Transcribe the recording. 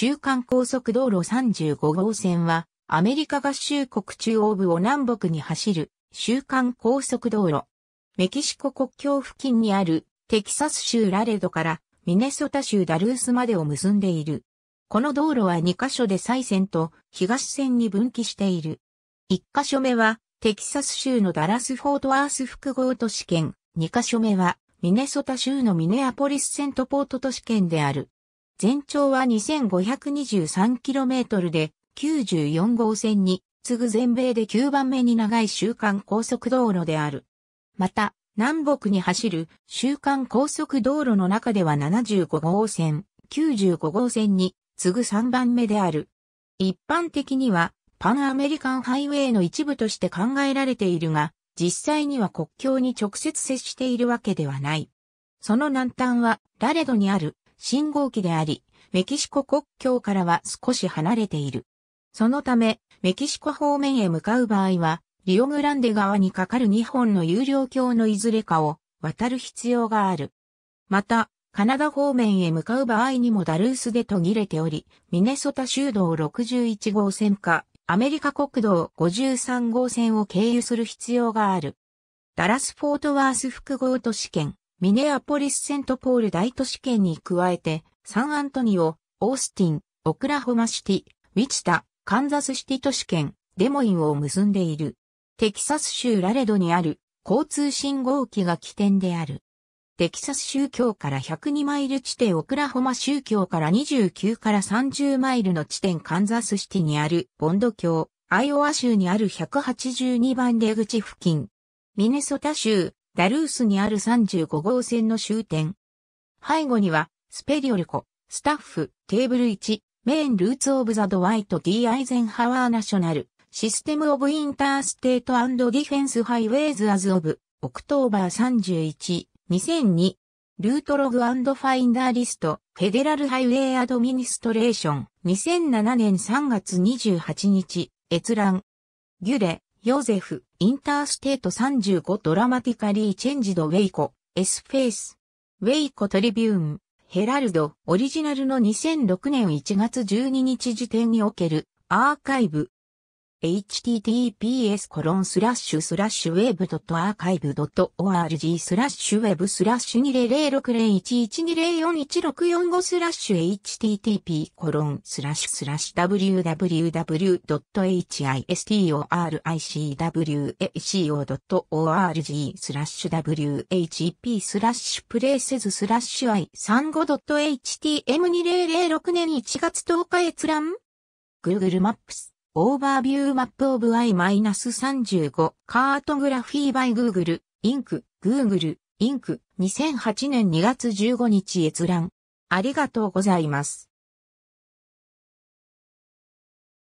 週間高速道路35号線は、アメリカ合衆国中央部を南北に走る週間高速道路。メキシコ国境付近にあるテキサス州ラレドからミネソタ州ダルースまでを結んでいる。この道路は2カ所で西線と東線に分岐している。1カ所目はテキサス州のダラスフォートアース複合都市圏、2カ所目はミネソタ州のミネアポリスセントポート都市圏である。全長は 2523km で94号線に次ぐ全米で9番目に長い週間高速道路である。また、南北に走る週間高速道路の中では75号線、95号線に次ぐ3番目である。一般的にはパンアメリカンハイウェイの一部として考えられているが、実際には国境に直接接しているわけではない。その南端はラレドにある信号機であり、メキシコ国境からは少し離れている。そのため、メキシコ方面へ向かう場合は、リオグランデ側に架かる2本の有料橋のいずれかを渡る必要がある。また、カナダ方面へ向かう場合にもダルースで途切れており、ミネソタ州道61号線か、アメリカ国道53号線を経由する必要がある。ダラス・フォートワース複合都市圏、ミネアポリス・セントポール大都市圏に加えて、サンアントニオ、オースティン、オクラホマシティ、ウィチタ、カンザスシティ都市圏、デモインを結んでいる。テキサス州ラレドにある交通信号機が起点である。テキサス州境から102マイル地点オクラホマ州境から29から30マイルの地点カンザスシティにあるボンド橋、アイオワ州にある182番出口付近、ミネソタ州ダルースにある35号線の終点。背後には、スペリオルコ、スタッフ、テーブル1、メインルーツオブザドワイト・ギー・アイゼンハワー・ナショナル、システム・オブ・インターステート・アンド・ディフェンス・ハイウェイズ・アズ・オブ、オクトーバー31、2002、ルートログファインダーリスト、フェデラルハイウェイアドミニストレーション、2007年3月28日、閲覧。ギュレ、ヨーゼフ、インターステート35ドラマティカリーチェンジドウェイコ、エスフェイス、ウェイコトリビューン、ヘラルド、オリジナルの2006年1月12日時点におけるアーカイブ、https コロンスラッシュスラッシュウェブドットアーカイブドット org スラッシュウェブスラッシュ20060112041645スラッシュ http コロンスラッシュスラッシュ www.historicwaco.org スラッシュ whp スラッシュプレイセズスラッシュ i35.htm2006 年1月10日閲覧 Google マップスオーバービューマップオブ I-35 カートグラフィーバイ Google インク Google インク2008年2月15日閲覧。ありがとうございます。